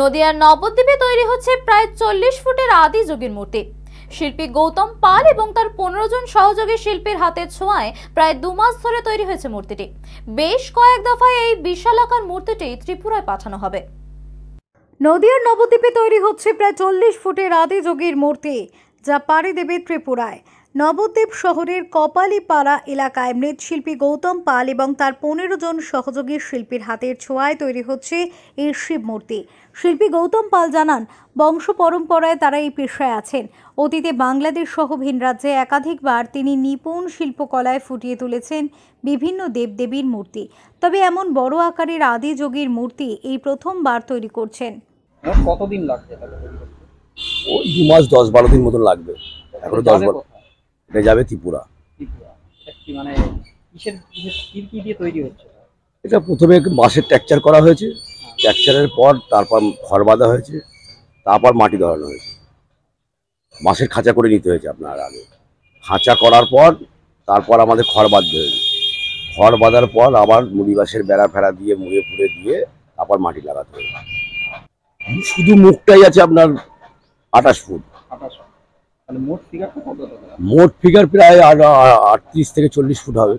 নদিয়ার নবদ্বীপে তৈরি হচ্ছে প্রায় চল্লিশ ফুটের আদি যুগের মূর্তি শিল্পী গৌতম পাল এবং তার পনেরো জন সহযোগী শিল্পীর হাতে ছোঁয়ায় প্রায় দু মাস ধরে তৈরি হয়েছে মূর্তিটি বেশ কয়েক দফায় এই বিশালাকার মূর্তিটি ত্রিপুরায় পাঠানো হবে নদিয়ার নবদ্বীপে তৈরি হচ্ছে প্রায় চল্লিশ ফুটের আদি যোগীর মূর্তি যা পাড়ি দেবে ত্রিপুরায় নবদ্বীপ শহরের কপালিপাড়া এলাকায় মৃৎশিল্পী গৌতম পাল এবং তার পনেরো জন সহযোগী শিল্পীর হাতের ছোঁয়ায় তৈরি হচ্ছে এই শিব মূর্তি শিল্পী গৌতম পাল জানান বংশ পরম্পরায় তারা এই পেশায় আছেন অতীতে বাংলাদেশ সহ ভিন রাজ্যে একাধিকবার তিনি নিপুণ শিল্পকলায় ফুটিয়ে তুলেছেন বিভিন্ন দেবদেবীর মূর্তি তবে এমন বড় আকারের আদি যোগীর মূর্তি এই প্রথমবার তৈরি করছেন কতদিন লাগবে ওই দু মাস দশ বারো দিন মতন লাগবে এখনো দশ বারো এটা যাবে ত্রিপুরা মানে এটা প্রথমে বাঁশের ট্যাকচার করা হয়েছে হ্যাঁ। ট্যাকচারের পর তারপর ঘর বাঁধা হয়েছে তারপর মাটি ধরানো হয়েছে বাঁশের খাঁচা করে নিতে হয়েছে আপনার আগে খাঁচা করার পর তারপর আমাদের খড় বাঁধতে হয়েছে খড় বাঁধার পর আবার মুড়ি বাঁশের বেড়া ফেড়া দিয়ে মুড়ে ফুড়ে দিয়ে তারপর মাটি লাগাতে হবে শুধু মুখটাই আছে আপনার আঠাশ ফুট মোট ফিগার প্রায় আটত্রিশ থেকে চল্লিশ ফুট হবে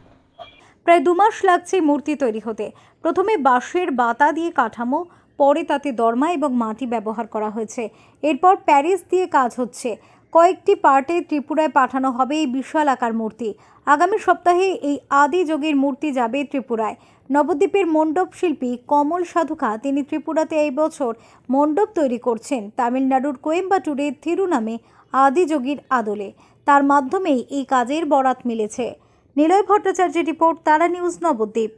প্রায় দু মাস লাগছে মূর্তি তৈরি হতে প্রথমে বাঁশের বাতা দিয়ে কাঠামো পরে তাতে দরমা এবং মাটি ব্যবহার করা হয়েছে এরপর প্যারিস দিয়ে কাজ হচ্ছে কয়েকটি পার্টে ত্রিপুরায় পাঠানো হবে এই বিশাল আকার মূর্তি আগামী সপ্তাহে এই আদি যোগীর মূর্তি যাবে ত্রিপুরায় নবদ্বীপের মণ্ডপ শিল্পী কমল সাধুকা তিনি ত্রিপুরাতে এই বছর মণ্ডপ তৈরি করছেন তামিলনাড়ুর কোয়েম্বাটুরে থিরু নামে আদিযোগীর আদলে তার মাধ্যমেই এই কাজের বরাত মিলেছে নিলয় ভট্টাচার্যের রিপোর্ট তারা নিউজ নবদ্বীপ